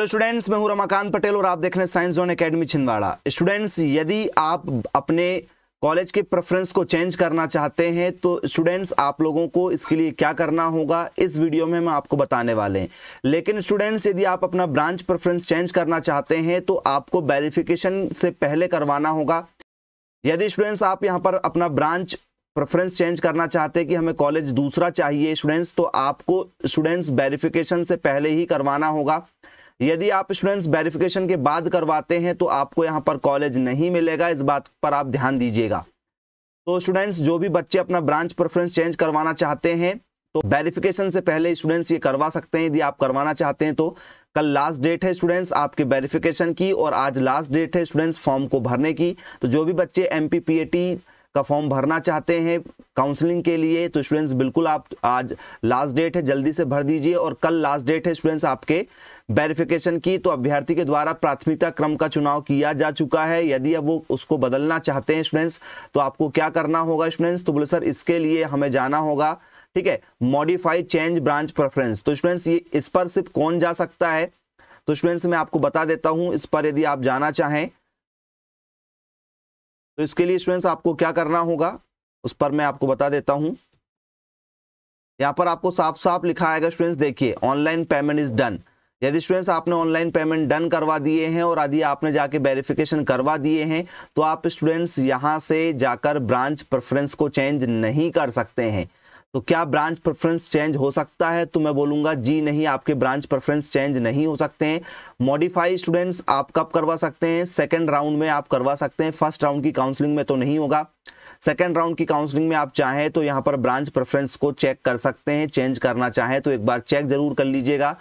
तो स्टूडेंट्स मैं हूं रमाकांत पटेल और आप देख रहे हैं science zone academy Chhindwara students यदि आप अपने कॉलेज के प्रेफरेंस को चेंज करना चाहते हैं तो स्टूडेंट्स आप लोगों को इसके लिए क्या करना होगा इस वीडियो में हम आपको बताने वाले हैं लेकिन स्टूडेंट्स यदि आप अपना ब्रांच प्रेफरेंस चेंज करना चाहते हैं तो आपको वेरिफिकेशन से पहले करवाना होगा यदि स्टूडेंट्स आप यहाँ पर अपना ब्रांच प्रेफरेंस चेंज करना चाहते हैं कि हमें कॉलेज दूसरा चाहिए स्टूडेंट्स तो आपको स्टूडेंट्स वेरिफिकेशन से पहले ही करवाना होगा यदि आप स्टूडेंट्स वेरिफिकेशन के बाद करवाते हैं तो आपको यहाँ पर कॉलेज नहीं मिलेगा इस बात पर आप ध्यान दीजिएगा तो स्टूडेंट्स जो भी बच्चे अपना ब्रांच प्रेफरेंस चेंज करवाना चाहते हैं तो वेरिफिकेशन से पहले स्टूडेंट्स ये करवा सकते हैं यदि आप करवाना चाहते हैं तो कल लास्ट डेट है स्टूडेंट्स आपके वेरिफिकेशन की और आज लास्ट डेट है स्टूडेंट्स फॉर्म को भरने की तो जो भी बच्चे M P P A T का फॉर्म भरना चाहते हैं काउंसलिंग के लिए तो स्टूडेंट्स बिल्कुल आप आज लास्ट डेट है जल्दी से भर दीजिए और कल लास्ट डेट है स्टूडेंट्स आपके वेरिफिकेशन की तो अभ्यर्थी के द्वारा प्राथमिकता क्रम का चुनाव किया जा चुका है यदि अब वो उसको बदलना चाहते हैं स्टूडेंट्स तो आपको क्या करना होगा स्टूडेंट्स तो बोले सर इसके लिए हमें जाना होगा ठीक है मॉडिफाइड चेंज ब्रांच प्रेफरेंस तो स्टूडेंट्स ये इस पर सिर्फ कौन जा सकता है तो स्टूडेंट्स मैं आपको बता देता हूं इस पर यदि आप जाना चाहें तो इसके लिए स्टूडेंट्स आपको क्या करना होगा उस पर मैं आपको बता देता हूं यहां पर आपको साफ साफ लिखा आएगा स्टूडेंट्स देखिए ऑनलाइन पेमेंट इज डन यदि स्टूडेंट्स आपने ऑनलाइन पेमेंट डन करवा दिए हैं और यदि आपने जाके वेरिफिकेशन करवा दिए हैं तो आप स्टूडेंट्स यहां से जाकर ब्रांच प्रेफरेंस को चेंज नहीं कर सकते हैं तो क्या ब्रांच प्रेफरेंस चेंज हो सकता है तो मैं बोलूंगा जी नहीं आपके ब्रांच प्रेफरेंस चेंज नहीं हो सकते हैं मॉडिफाई स्टूडेंट्स आप कब करवा सकते हैं सेकेंड राउंड में आप करवा सकते हैं फर्स्ट राउंड की काउंसलिंग में तो नहीं होगा सेकेंड राउंड की काउंसलिंग में आप चाहें तो यहाँ पर ब्रांच प्रेफरेंस को चेक कर सकते हैं चेंज करना चाहें तो एक बार चेक जरूर कर लीजिएगा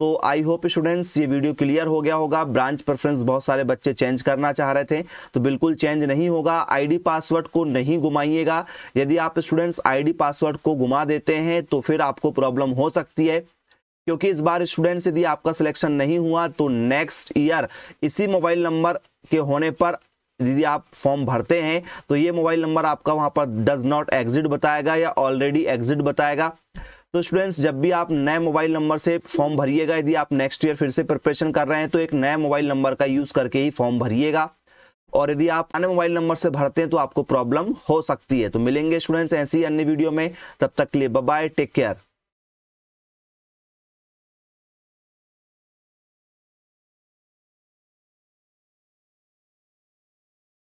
तो आई होप स्टूडेंट्स ये वीडियो क्लियर हो गया होगा ब्रांच प्रेफरेंस बहुत सारे बच्चे चेंज करना चाह रहे थे तो बिल्कुल चेंज नहीं होगा आईडी पासवर्ड को नहीं घुमाइएगा यदि आप स्टूडेंट्स आईडी पासवर्ड को घुमा देते हैं तो फिर आपको प्रॉब्लम हो सकती है क्योंकि इस बार स्टूडेंट्स यदि आपका सिलेक्शन नहीं हुआ तो नेक्स्ट ईयर इसी मोबाइल नंबर के होने पर यदि आप फॉर्म भरते हैं तो ये मोबाइल नंबर आपका वहां पर डज नॉट एग्जिट बताएगा या ऑलरेडी एग्जिट बताएगा तो स्टूडेंट्स जब भी आप नए मोबाइल नंबर से फॉर्म भरिएगा यदि आप नेक्स्ट ईयर फिर से प्रिपरेशन कर रहे हैं तो एक नए मोबाइल नंबर का यूज करके ही फॉर्म भरिएगा और यदि आप अन्य मोबाइल नंबर से भरते हैं तो आपको प्रॉब्लम हो सकती है तो मिलेंगे स्टूडेंट्स ऐसी अन्य वीडियो में तब तक के लिए बाय टेक केयर